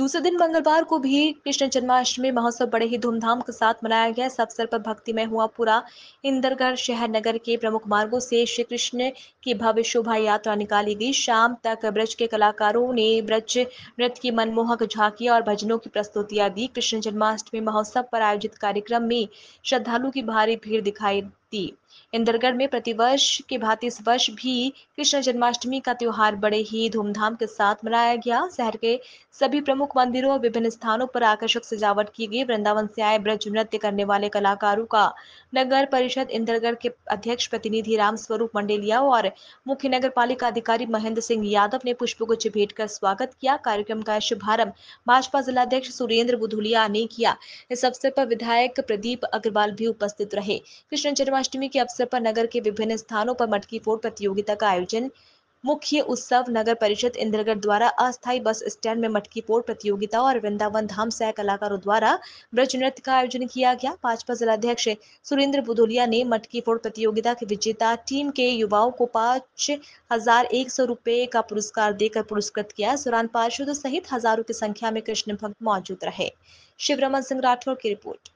दूसरे दिन मंगलवार को भी कृष्ण जन्माष्टमी महोत्सव बड़े ही धूमधाम के साथ मनाया गया इस अवसर पर भक्तिमय हुआ पूरा इंदरगढ़ शहर नगर के प्रमुख मार्गो से श्री कृष्ण की भव्य शोभा यात्रा निकाली गई शाम तक ब्रज के कलाकारों ने ब्रज नृत्य की मनमोहक झांकी और भजनों की प्रस्तुतियां दी कृष्ण जन्माष्टमी महोत्सव पर आयोजित कार्यक्रम में श्रद्धालु की भारी भीड़ दिखाई दी इंदरगढ़ में प्रतिवर्ष के भांति इस वर्ष भी कृष्ण जन्माष्टमी का त्योहार बड़े ही धूमधाम के साथ मनाया गया शहर के सभी प्रमुख मंदिरों और विभिन्न स्थानों पर आकर्षक सजावट की गई वृंदावन से आए ब्रज नृत्य करने वाले कलाकारों का नगर परिषद इंदरगढ़ के अध्यक्ष प्रतिनिधि राम स्वरूप मंडेलिया और मुख्य नगर पालिका अधिकारी महेंद्र सिंह यादव ने पुष्पगुच्छ भेंट कर स्वागत किया कार्यक्रम का शुभारंभ भाजपा जिलाध्यक्ष सुरेंद्र बुधुलिया ने किया इस अवसर पर विधायक प्रदीप अग्रवाल भी उपस्थित रहे कृष्ण जन्माष्टमी जन्माष्टमी के अवसर पर नगर के विभिन्न स्थानों पर मटकी फोड़ प्रतियोगिता का आयोजन मुख्य उत्सव नगर परिषद इंद्रगढ़ द्वारा अस्थायी बस स्टैंड में मटकी फोड़ प्रतियोगिता और वृंदावन धाम सह कलाकारों द्वारा ब्रज नृत्य का आयोजन किया गया भाजपा जिलाध्यक्ष सुरेंद्र बुदोलिया ने मटकी फोड़ प्रतियोगिता के विजेता टीम के युवाओं को पांच हजार एक सौ रुपए का पुरस्कार देकर पुरस्कृत किया इस दौरान पार्षदों सहित हजारों की संख्या में कृष्ण भक्त मौजूद रहे शिवरमन सिंह राठौर की रिपोर्ट